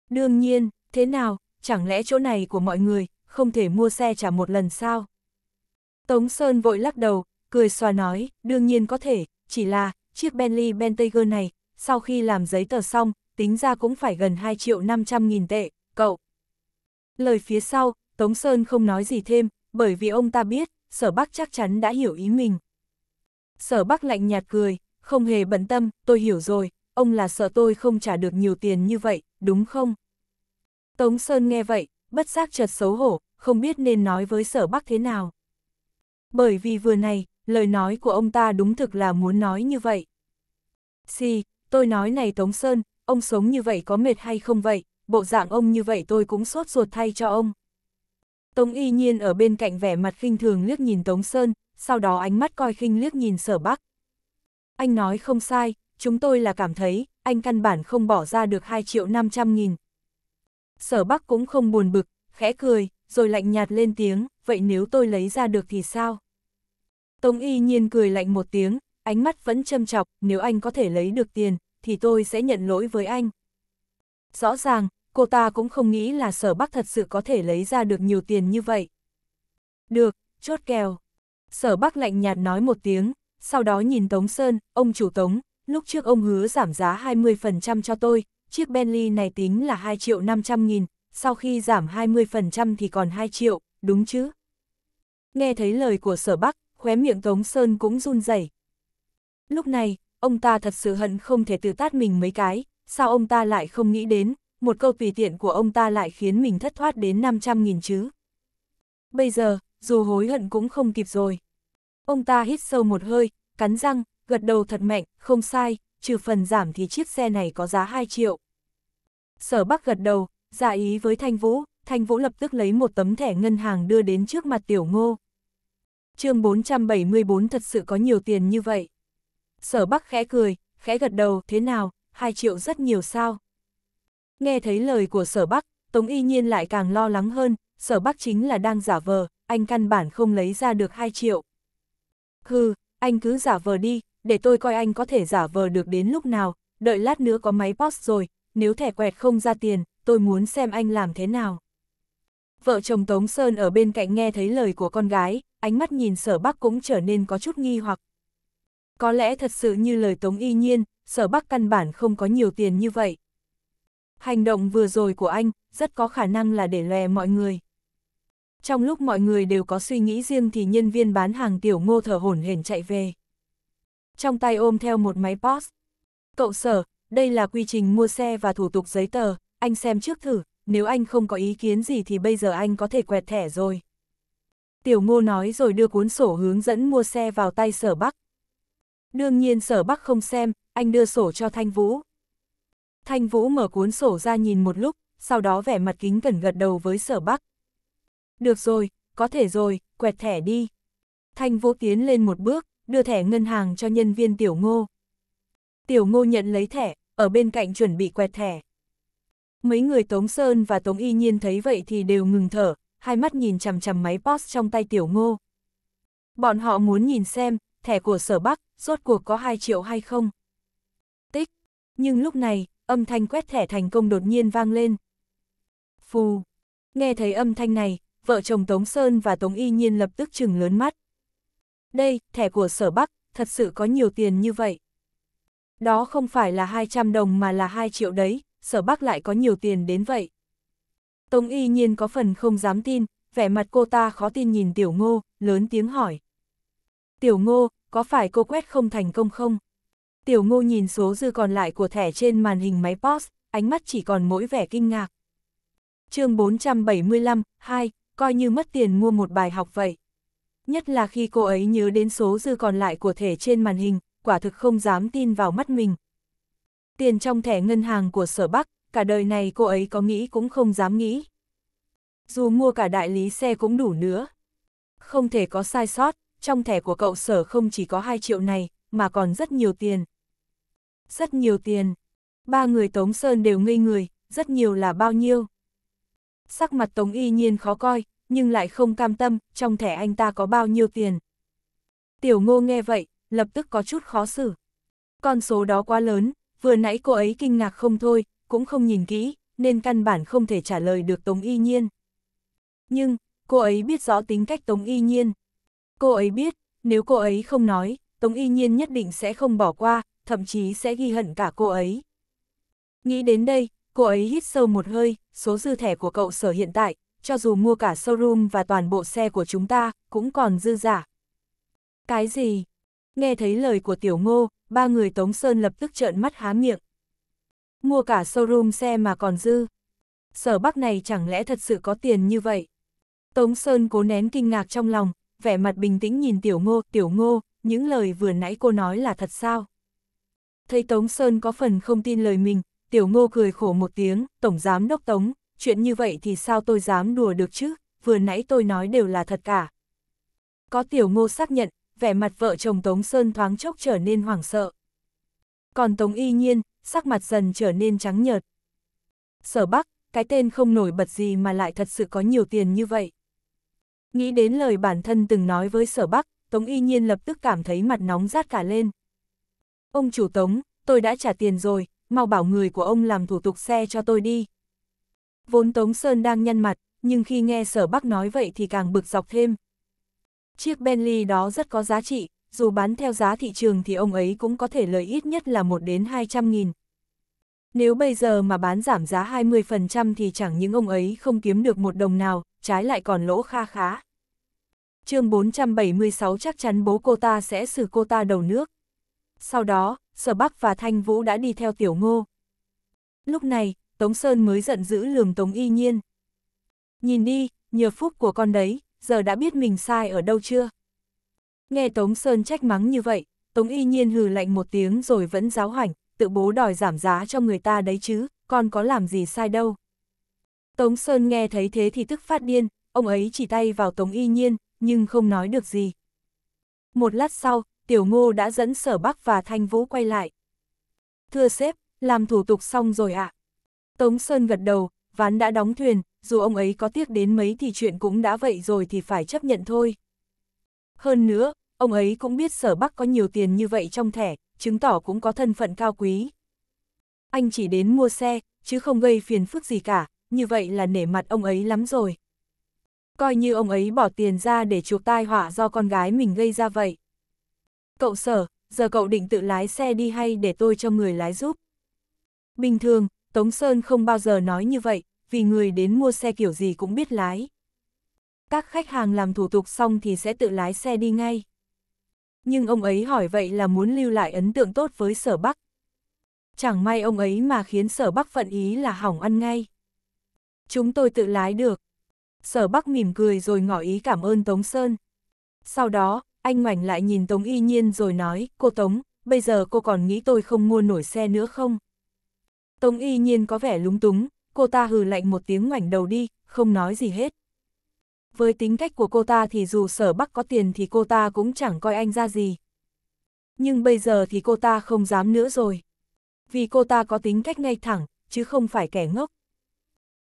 Đương nhiên, thế nào, chẳng lẽ chỗ này của mọi người, không thể mua xe trả một lần sao? Tống Sơn vội lắc đầu, cười xòa nói, đương nhiên có thể, chỉ là, chiếc Bentley Bentayger này, sau khi làm giấy tờ xong, tính ra cũng phải gần 2 triệu 500 nghìn tệ, cậu. Lời phía sau, Tống Sơn không nói gì thêm, bởi vì ông ta biết, sở bắc chắc chắn đã hiểu ý mình. Sở bắc lạnh nhạt cười, không hề bận tâm, tôi hiểu rồi, ông là sợ tôi không trả được nhiều tiền như vậy, đúng không? Tống Sơn nghe vậy, bất giác chợt xấu hổ, không biết nên nói với sở bắc thế nào. Bởi vì vừa này, lời nói của ông ta đúng thực là muốn nói như vậy. Xì, tôi nói này Tống Sơn, ông sống như vậy có mệt hay không vậy, bộ dạng ông như vậy tôi cũng sốt ruột thay cho ông. Tống y nhiên ở bên cạnh vẻ mặt khinh thường liếc nhìn Tống Sơn, sau đó ánh mắt coi khinh liếc nhìn sở bắc. Anh nói không sai, chúng tôi là cảm thấy, anh căn bản không bỏ ra được 2 triệu 500 nghìn, sở bắc cũng không buồn bực, khẽ cười, rồi lạnh nhạt lên tiếng, vậy nếu tôi lấy ra được thì sao? Tống y nhiên cười lạnh một tiếng, ánh mắt vẫn châm chọc, nếu anh có thể lấy được tiền, thì tôi sẽ nhận lỗi với anh. Rõ ràng, cô ta cũng không nghĩ là sở bắc thật sự có thể lấy ra được nhiều tiền như vậy. Được, chốt kèo. Sở bắc lạnh nhạt nói một tiếng, sau đó nhìn Tống Sơn, ông chủ Tống, lúc trước ông hứa giảm giá 20% cho tôi, chiếc Bentley này tính là 2 triệu 500 nghìn, sau khi giảm 20% thì còn 2 triệu, đúng chứ? Nghe thấy lời của sở Bắc, khóe miệng Tống Sơn cũng run rẩy. Lúc này, ông ta thật sự hận không thể tự tát mình mấy cái, sao ông ta lại không nghĩ đến, một câu tùy tiện của ông ta lại khiến mình thất thoát đến 500 nghìn chứ. Bây giờ, dù hối hận cũng không kịp rồi. Ông ta hít sâu một hơi, cắn răng, gật đầu thật mạnh, không sai, trừ phần giảm thì chiếc xe này có giá 2 triệu. Sở Bắc gật đầu, ra dạ ý với Thanh Vũ, Thanh Vũ lập tức lấy một tấm thẻ ngân hàng đưa đến trước mặt Tiểu Ngô. chương 474 thật sự có nhiều tiền như vậy. Sở Bắc khẽ cười, khẽ gật đầu, thế nào, 2 triệu rất nhiều sao. Nghe thấy lời của Sở Bắc, Tống Y Nhiên lại càng lo lắng hơn, Sở Bắc chính là đang giả vờ, anh căn bản không lấy ra được 2 triệu. Hừ, anh cứ giả vờ đi, để tôi coi anh có thể giả vờ được đến lúc nào, đợi lát nữa có máy post rồi, nếu thẻ quẹt không ra tiền, tôi muốn xem anh làm thế nào. Vợ chồng Tống Sơn ở bên cạnh nghe thấy lời của con gái, ánh mắt nhìn sở bắc cũng trở nên có chút nghi hoặc. Có lẽ thật sự như lời Tống Y Nhiên, sở bắc căn bản không có nhiều tiền như vậy. Hành động vừa rồi của anh, rất có khả năng là để lè mọi người. Trong lúc mọi người đều có suy nghĩ riêng thì nhân viên bán hàng tiểu ngô thở hổn hển chạy về. Trong tay ôm theo một máy post. Cậu sở, đây là quy trình mua xe và thủ tục giấy tờ, anh xem trước thử, nếu anh không có ý kiến gì thì bây giờ anh có thể quẹt thẻ rồi. Tiểu ngô nói rồi đưa cuốn sổ hướng dẫn mua xe vào tay sở Bắc. Đương nhiên sở Bắc không xem, anh đưa sổ cho Thanh Vũ. Thanh Vũ mở cuốn sổ ra nhìn một lúc, sau đó vẻ mặt kính cẩn gật đầu với sở Bắc. Được rồi, có thể rồi, quẹt thẻ đi. Thanh Vũ tiến lên một bước, đưa thẻ ngân hàng cho nhân viên Tiểu Ngô. Tiểu Ngô nhận lấy thẻ, ở bên cạnh chuẩn bị quẹt thẻ. Mấy người Tống Sơn và Tống Y Nhiên thấy vậy thì đều ngừng thở, hai mắt nhìn chằm chằm máy POS trong tay Tiểu Ngô. Bọn họ muốn nhìn xem, thẻ của Sở Bắc, rốt cuộc có 2 triệu hay không. Tích, nhưng lúc này, âm thanh quét thẻ thành công đột nhiên vang lên. Phù, nghe thấy âm thanh này, vợ chồng Tống Sơn và Tống Y Nhiên lập tức chừng lớn mắt. Đây, thẻ của Sở Bắc, thật sự có nhiều tiền như vậy đó không phải là 200 đồng mà là 2 triệu đấy, sở bắc lại có nhiều tiền đến vậy. Tống y nhiên có phần không dám tin, vẻ mặt cô ta khó tin nhìn tiểu ngô, lớn tiếng hỏi. Tiểu ngô, có phải cô quét không thành công không? Tiểu ngô nhìn số dư còn lại của thẻ trên màn hình máy POS, ánh mắt chỉ còn mỗi vẻ kinh ngạc. chương 475, 2, coi như mất tiền mua một bài học vậy. Nhất là khi cô ấy nhớ đến số dư còn lại của thẻ trên màn hình, quả thực không dám tin vào mắt mình. Tiền trong thẻ ngân hàng của sở Bắc, cả đời này cô ấy có nghĩ cũng không dám nghĩ. Dù mua cả đại lý xe cũng đủ nữa. Không thể có sai sót, trong thẻ của cậu sở không chỉ có 2 triệu này, mà còn rất nhiều tiền. Rất nhiều tiền. Ba người Tống Sơn đều ngây người, rất nhiều là bao nhiêu. Sắc mặt Tống y nhiên khó coi, nhưng lại không cam tâm, trong thẻ anh ta có bao nhiêu tiền. Tiểu ngô nghe vậy, lập tức có chút khó xử. Con số đó quá lớn, vừa nãy cô ấy kinh ngạc không thôi, cũng không nhìn kỹ, nên căn bản không thể trả lời được Tống Y Nhiên. Nhưng, cô ấy biết rõ tính cách Tống Y Nhiên. Cô ấy biết, nếu cô ấy không nói, Tống Y Nhiên nhất định sẽ không bỏ qua, thậm chí sẽ ghi hận cả cô ấy. Nghĩ đến đây, cô ấy hít sâu một hơi, số dư thẻ của cậu sở hiện tại, cho dù mua cả showroom và toàn bộ xe của chúng ta, cũng còn dư giả. Cái gì? Nghe thấy lời của tiểu ngô, ba người Tống Sơn lập tức trợn mắt há miệng. Mua cả showroom xe mà còn dư. Sở Bắc này chẳng lẽ thật sự có tiền như vậy? Tống Sơn cố nén kinh ngạc trong lòng, vẻ mặt bình tĩnh nhìn tiểu ngô, tiểu ngô, những lời vừa nãy cô nói là thật sao? Thấy Tống Sơn có phần không tin lời mình, tiểu ngô cười khổ một tiếng, tổng giám đốc Tống, chuyện như vậy thì sao tôi dám đùa được chứ, vừa nãy tôi nói đều là thật cả. Có tiểu ngô xác nhận, vẻ mặt vợ chồng Tống Sơn thoáng chốc trở nên hoảng sợ. Còn Tống Y Nhiên, sắc mặt dần trở nên trắng nhợt. Sở Bắc, cái tên không nổi bật gì mà lại thật sự có nhiều tiền như vậy. Nghĩ đến lời bản thân từng nói với Sở Bắc, Tống Y Nhiên lập tức cảm thấy mặt nóng rát cả lên. Ông chủ Tống, tôi đã trả tiền rồi, mau bảo người của ông làm thủ tục xe cho tôi đi. Vốn Tống Sơn đang nhăn mặt, nhưng khi nghe Sở Bắc nói vậy thì càng bực dọc thêm, Chiếc Bentley đó rất có giá trị, dù bán theo giá thị trường thì ông ấy cũng có thể lợi ít nhất là 1 đến 200 nghìn. Nếu bây giờ mà bán giảm giá 20% thì chẳng những ông ấy không kiếm được một đồng nào, trái lại còn lỗ kha khá. chương 476 chắc chắn bố cô ta sẽ xử cô ta đầu nước. Sau đó, Sở Bắc và Thanh Vũ đã đi theo Tiểu Ngô. Lúc này, Tống Sơn mới giận dữ lườm Tống Y Nhiên. Nhìn đi, nhờ phúc của con đấy, giờ đã biết mình sai ở đâu chưa? Nghe Tống Sơn trách mắng như vậy, Tống y nhiên hừ lạnh một tiếng rồi vẫn giáo hoảnh, tự bố đòi giảm giá cho người ta đấy chứ, con có làm gì sai đâu. Tống Sơn nghe thấy thế thì tức phát điên, ông ấy chỉ tay vào Tống y nhiên, nhưng không nói được gì. Một lát sau, Tiểu Ngô đã dẫn Sở Bắc và Thanh Vũ quay lại. Thưa sếp, làm thủ tục xong rồi ạ. À. Tống Sơn gật đầu, ván đã đóng thuyền, dù ông ấy có tiếc đến mấy thì chuyện cũng đã vậy rồi thì phải chấp nhận thôi. Hơn nữa, ông ấy cũng biết sở bắc có nhiều tiền như vậy trong thẻ, chứng tỏ cũng có thân phận cao quý. Anh chỉ đến mua xe, chứ không gây phiền phức gì cả, như vậy là nể mặt ông ấy lắm rồi. Coi như ông ấy bỏ tiền ra để chuộc tai họa do con gái mình gây ra vậy. Cậu sở, giờ cậu định tự lái xe đi hay để tôi cho người lái giúp? Bình thường, Tống Sơn không bao giờ nói như vậy, vì người đến mua xe kiểu gì cũng biết lái. Các khách hàng làm thủ tục xong thì sẽ tự lái xe đi ngay. Nhưng ông ấy hỏi vậy là muốn lưu lại ấn tượng tốt với sở Bắc. Chẳng may ông ấy mà khiến sở Bắc phận ý là hỏng ăn ngay. Chúng tôi tự lái được. Sở Bắc mỉm cười rồi ngỏ ý cảm ơn Tống Sơn. Sau đó, anh ngoảnh lại nhìn Tống Y Nhiên rồi nói, cô Tống, bây giờ cô còn nghĩ tôi không mua nổi xe nữa không? Tống y nhiên có vẻ lúng túng, cô ta hừ lạnh một tiếng ngoảnh đầu đi, không nói gì hết. Với tính cách của cô ta thì dù sở bắc có tiền thì cô ta cũng chẳng coi anh ra gì. Nhưng bây giờ thì cô ta không dám nữa rồi. Vì cô ta có tính cách ngay thẳng, chứ không phải kẻ ngốc.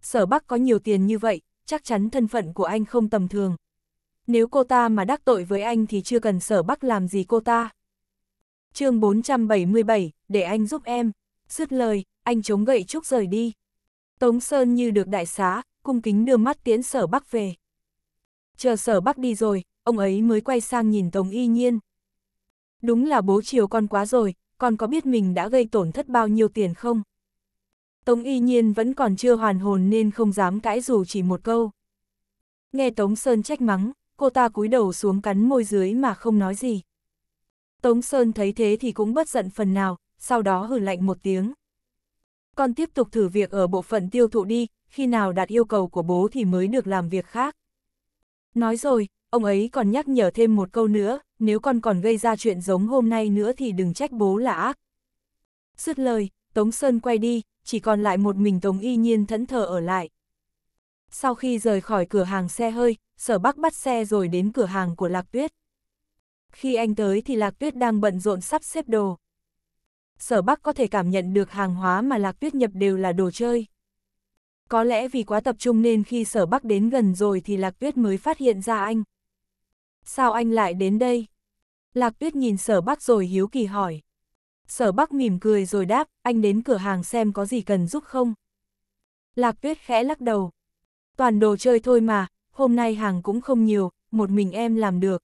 Sở bắc có nhiều tiền như vậy, chắc chắn thân phận của anh không tầm thường. Nếu cô ta mà đắc tội với anh thì chưa cần sở bắc làm gì cô ta. chương 477, để anh giúp em. Dứt lời, anh chống gậy trúc rời đi. Tống Sơn như được đại xá, cung kính đưa mắt tiến sở bắc về. Chờ sở bắc đi rồi, ông ấy mới quay sang nhìn Tống Y Nhiên. Đúng là bố chiều con quá rồi, con có biết mình đã gây tổn thất bao nhiêu tiền không? Tống Y Nhiên vẫn còn chưa hoàn hồn nên không dám cãi dù chỉ một câu. Nghe Tống Sơn trách mắng, cô ta cúi đầu xuống cắn môi dưới mà không nói gì. Tống Sơn thấy thế thì cũng bất giận phần nào, sau đó hừ lạnh một tiếng. Con tiếp tục thử việc ở bộ phận tiêu thụ đi, khi nào đạt yêu cầu của bố thì mới được làm việc khác. Nói rồi, ông ấy còn nhắc nhở thêm một câu nữa, nếu con còn gây ra chuyện giống hôm nay nữa thì đừng trách bố là ác. Dứt lời, Tống Sơn quay đi, chỉ còn lại một mình Tống Y Nhiên thẫn thờ ở lại. Sau khi rời khỏi cửa hàng xe hơi, Sở Bắc bắt xe rồi đến cửa hàng của Lạc Tuyết. Khi anh tới thì Lạc Tuyết đang bận rộn sắp xếp đồ sở bắc có thể cảm nhận được hàng hóa mà lạc tuyết nhập đều là đồ chơi. Có lẽ vì quá tập trung nên khi sở bắc đến gần rồi thì lạc tuyết mới phát hiện ra anh. Sao anh lại đến đây? Lạc tuyết nhìn sở bắc rồi hiếu kỳ hỏi. Sở bắc mỉm cười rồi đáp, anh đến cửa hàng xem có gì cần giúp không? Lạc tuyết khẽ lắc đầu. Toàn đồ chơi thôi mà, hôm nay hàng cũng không nhiều, một mình em làm được.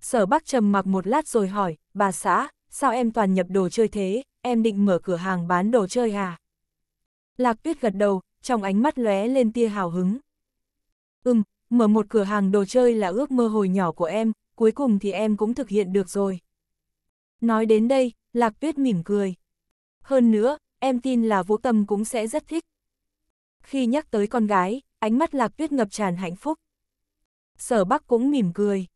Sở bắc trầm mặc một lát rồi hỏi, bà xã, sao em toàn nhập đồ chơi thế, em định mở cửa hàng bán đồ chơi à? Lạc tuyết gật đầu, trong ánh mắt lóe lên tia hào hứng. Ừm, mở một cửa hàng đồ chơi là ước mơ hồi nhỏ của em, cuối cùng thì em cũng thực hiện được rồi. Nói đến đây, Lạc tuyết mỉm cười. Hơn nữa, em tin là Vũ Tâm cũng sẽ rất thích. Khi nhắc tới con gái, ánh mắt Lạc tuyết ngập tràn hạnh phúc. Sở Bắc cũng mỉm cười.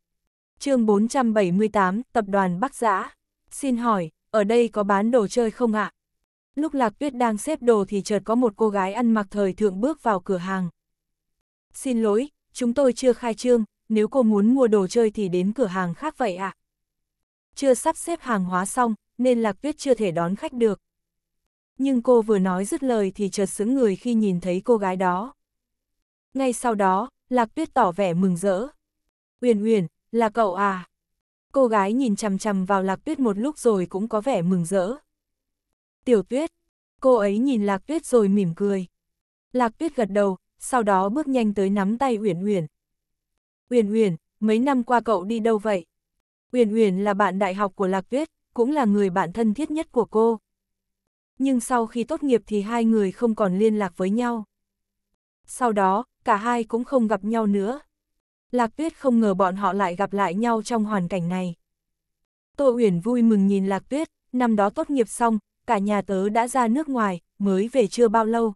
chương 478, Tập đoàn Bắc Giã. Xin hỏi, ở đây có bán đồ chơi không ạ? Lúc Lạc Tuyết đang xếp đồ thì chợt có một cô gái ăn mặc thời thượng bước vào cửa hàng. Xin lỗi, chúng tôi chưa khai trương, nếu cô muốn mua đồ chơi thì đến cửa hàng khác vậy ạ. À? Chưa sắp xếp hàng hóa xong, nên Lạc Tuyết chưa thể đón khách được. Nhưng cô vừa nói dứt lời thì chợt sững người khi nhìn thấy cô gái đó. Ngay sau đó, Lạc Tuyết tỏ vẻ mừng rỡ. Uyển Uyển, là cậu à? cô gái nhìn chằm chằm vào lạc tuyết một lúc rồi cũng có vẻ mừng rỡ. Tiểu tuyết, cô ấy nhìn lạc tuyết rồi mỉm cười. Lạc tuyết gật đầu, sau đó bước nhanh tới nắm tay Uyển Uyển. Uyển Uyển, mấy năm qua cậu đi đâu vậy? Uyển Uyển là bạn đại học của Lạc Tuyết, cũng là người bạn thân thiết nhất của cô. Nhưng sau khi tốt nghiệp thì hai người không còn liên lạc với nhau. Sau đó, cả hai cũng không gặp nhau nữa. Lạc Tuyết không ngờ bọn họ lại gặp lại nhau trong hoàn cảnh này. Tô Uyển vui mừng nhìn Lạc Tuyết, năm đó tốt nghiệp xong, cả nhà tớ đã ra nước ngoài, mới về chưa bao lâu.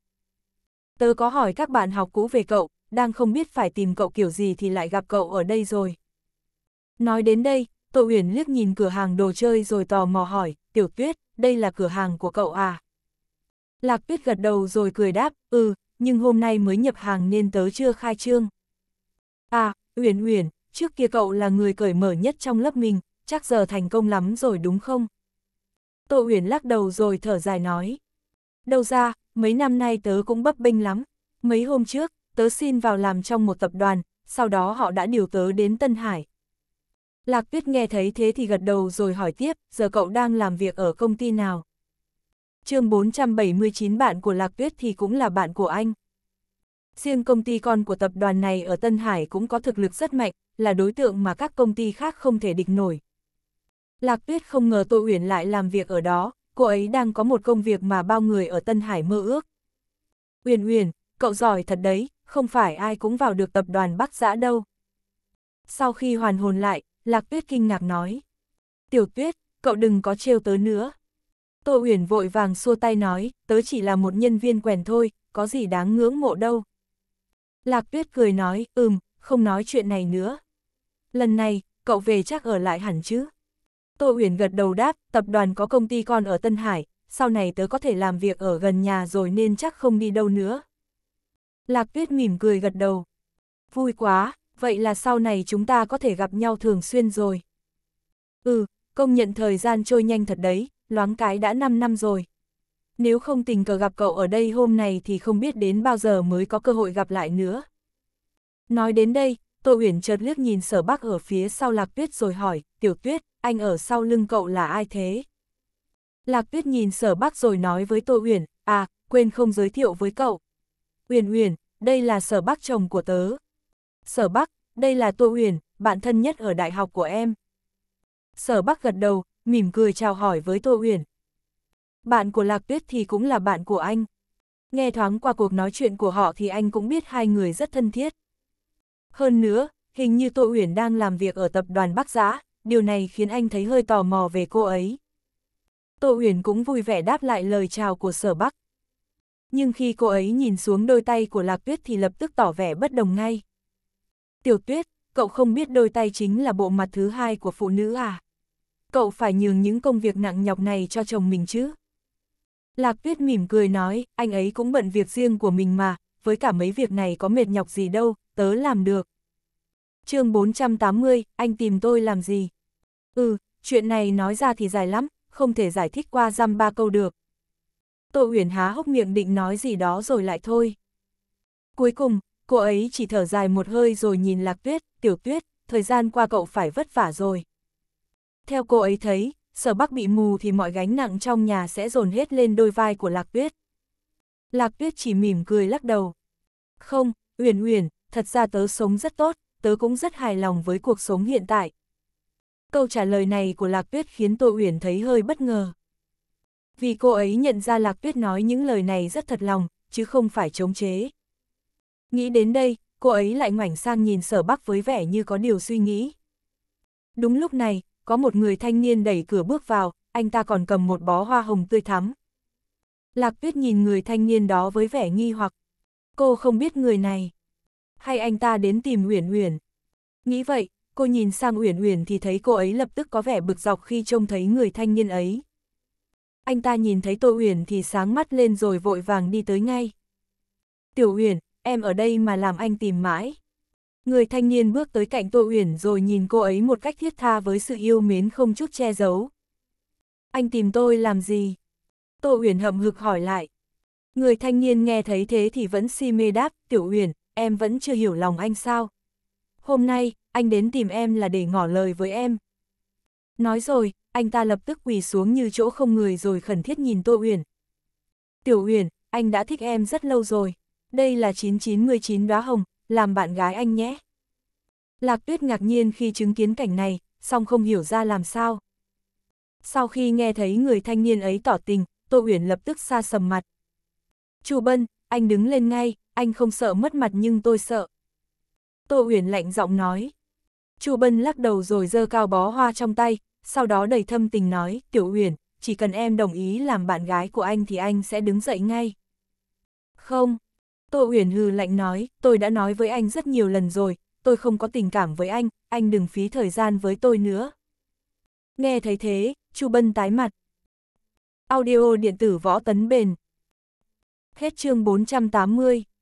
Tớ có hỏi các bạn học cũ về cậu, đang không biết phải tìm cậu kiểu gì thì lại gặp cậu ở đây rồi. Nói đến đây, Tô Uyển liếc nhìn cửa hàng đồ chơi rồi tò mò hỏi, Tiểu Tuyết, đây là cửa hàng của cậu à? Lạc Tuyết gật đầu rồi cười đáp, ừ, nhưng hôm nay mới nhập hàng nên tớ chưa khai trương. À, Uyển Uyển, trước kia cậu là người cởi mở nhất trong lớp mình, chắc giờ thành công lắm rồi đúng không? Tô Uyển lắc đầu rồi thở dài nói. Đâu ra, mấy năm nay tớ cũng bấp bênh lắm. Mấy hôm trước, tớ xin vào làm trong một tập đoàn, sau đó họ đã điều tớ đến Tân Hải. Lạc Tuyết nghe thấy thế thì gật đầu rồi hỏi tiếp, giờ cậu đang làm việc ở công ty nào? chương 479 bạn của Lạc Tuyết thì cũng là bạn của anh. Riêng công ty con của tập đoàn này ở Tân Hải cũng có thực lực rất mạnh, là đối tượng mà các công ty khác không thể địch nổi. Lạc Tuyết không ngờ Tô Uyển lại làm việc ở đó, cô ấy đang có một công việc mà bao người ở Tân Hải mơ ước. Uyển Uyển, cậu giỏi thật đấy, không phải ai cũng vào được tập đoàn Bắc Giã đâu. Sau khi hoàn hồn lại, Lạc Tuyết kinh ngạc nói. Tiểu Tuyết, cậu đừng có trêu tớ nữa. Tô Uyển vội vàng xua tay nói, tớ chỉ là một nhân viên quèn thôi, có gì đáng ngưỡng mộ đâu. Lạc Tuyết cười nói, ừm, không nói chuyện này nữa. Lần này, cậu về chắc ở lại hẳn chứ. Tô Uyển gật đầu đáp, tập đoàn có công ty con ở Tân Hải, sau này tớ có thể làm việc ở gần nhà rồi nên chắc không đi đâu nữa. Lạc Tuyết mỉm cười gật đầu. Vui quá, vậy là sau này chúng ta có thể gặp nhau thường xuyên rồi. Ừ, công nhận thời gian trôi nhanh thật đấy, loáng cái đã 5 năm rồi nếu không tình cờ gặp cậu ở đây hôm nay thì không biết đến bao giờ mới có cơ hội gặp lại nữa. Nói đến đây, Tô Uyển chợt liếc nhìn sở bác ở phía sau Lạc Tuyết rồi hỏi, Tiểu Tuyết, anh ở sau lưng cậu là ai thế? Lạc Tuyết nhìn sở bác rồi nói với Tô Uyển, à, quên không giới thiệu với cậu. Uyển Uyển, đây là sở bác chồng của tớ. Sở bác, đây là Tô Uyển, bạn thân nhất ở đại học của em. Sở bác gật đầu, mỉm cười chào hỏi với Tô Uyển, bạn của Lạc Tuyết thì cũng là bạn của anh. Nghe thoáng qua cuộc nói chuyện của họ thì anh cũng biết hai người rất thân thiết. Hơn nữa, hình như Tô Uyển đang làm việc ở tập đoàn Bắc Giã, điều này khiến anh thấy hơi tò mò về cô ấy. Tô Uyển cũng vui vẻ đáp lại lời chào của Sở Bắc. Nhưng khi cô ấy nhìn xuống đôi tay của Lạc Tuyết thì lập tức tỏ vẻ bất đồng ngay. Tiểu Tuyết, cậu không biết đôi tay chính là bộ mặt thứ hai của phụ nữ à? Cậu phải nhường những công việc nặng nhọc này cho chồng mình chứ? Lạc Tuyết mỉm cười nói, anh ấy cũng bận việc riêng của mình mà, với cả mấy việc này có mệt nhọc gì đâu, tớ làm được. chương 480, anh tìm tôi làm gì? Ừ, chuyện này nói ra thì dài lắm, không thể giải thích qua dăm ba câu được. Tô Uyển há hốc miệng định nói gì đó rồi lại thôi. Cuối cùng, cô ấy chỉ thở dài một hơi rồi nhìn Lạc Tuyết, Tiểu Tuyết, thời gian qua cậu phải vất vả rồi. Theo cô ấy thấy, sở bắc bị mù thì mọi gánh nặng trong nhà sẽ dồn hết lên đôi vai của Lạc Tuyết. Lạc Tuyết chỉ mỉm cười lắc đầu. Không, Uyển Uyển, thật ra tớ sống rất tốt, tớ cũng rất hài lòng với cuộc sống hiện tại. Câu trả lời này của Lạc Tuyết khiến Tô Uyển thấy hơi bất ngờ. Vì cô ấy nhận ra Lạc Tuyết nói những lời này rất thật lòng, chứ không phải chống chế. Nghĩ đến đây, cô ấy lại ngoảnh sang nhìn sở bắc với vẻ như có điều suy nghĩ. Đúng lúc này, có một người thanh niên đẩy cửa bước vào, anh ta còn cầm một bó hoa hồng tươi thắm. Lạc tuyết nhìn người thanh niên đó với vẻ nghi hoặc, cô không biết người này. Hay anh ta đến tìm Uyển Uyển? Nghĩ vậy, cô nhìn sang Uyển Uyển thì thấy cô ấy lập tức có vẻ bực dọc khi trông thấy người thanh niên ấy. Anh ta nhìn thấy Tô Uyển thì sáng mắt lên rồi vội vàng đi tới ngay. Tiểu Uyển, em ở đây mà làm anh tìm mãi. Người thanh niên bước tới cạnh Tô Uyển rồi nhìn cô ấy một cách thiết tha với sự yêu mến không chút che giấu. Anh tìm tôi làm gì? Tô Uyển hậm hực hỏi lại. Người thanh niên nghe thấy thế thì vẫn si mê đáp, Tiểu Uyển, em vẫn chưa hiểu lòng anh sao? Hôm nay, anh đến tìm em là để ngỏ lời với em. Nói rồi, anh ta lập tức quỳ xuống như chỗ không người rồi khẩn thiết nhìn Tô Uyển. Tiểu Uyển, anh đã thích em rất lâu rồi. Đây là 999 đóa hồng, làm bạn gái anh nhé. Lạc tuyết ngạc nhiên khi chứng kiến cảnh này, song không hiểu ra làm sao. Sau khi nghe thấy người thanh niên ấy tỏ tình, Tô Uyển lập tức xa sầm mặt. Chu Bân, anh đứng lên ngay, anh không sợ mất mặt nhưng tôi sợ. Tô Uyển lạnh giọng nói. Chu Bân lắc đầu rồi giơ cao bó hoa trong tay, sau đó đầy thâm tình nói, Tiểu Uyển, chỉ cần em đồng ý làm bạn gái của anh thì anh sẽ đứng dậy ngay. Không, Tô Uyển hư lạnh nói, tôi đã nói với anh rất nhiều lần rồi, tôi không có tình cảm với anh, anh đừng phí thời gian với tôi nữa. Nghe thấy thế, Chu Bân tái mặt. Audio điện tử võ tấn bền. Hết chương 480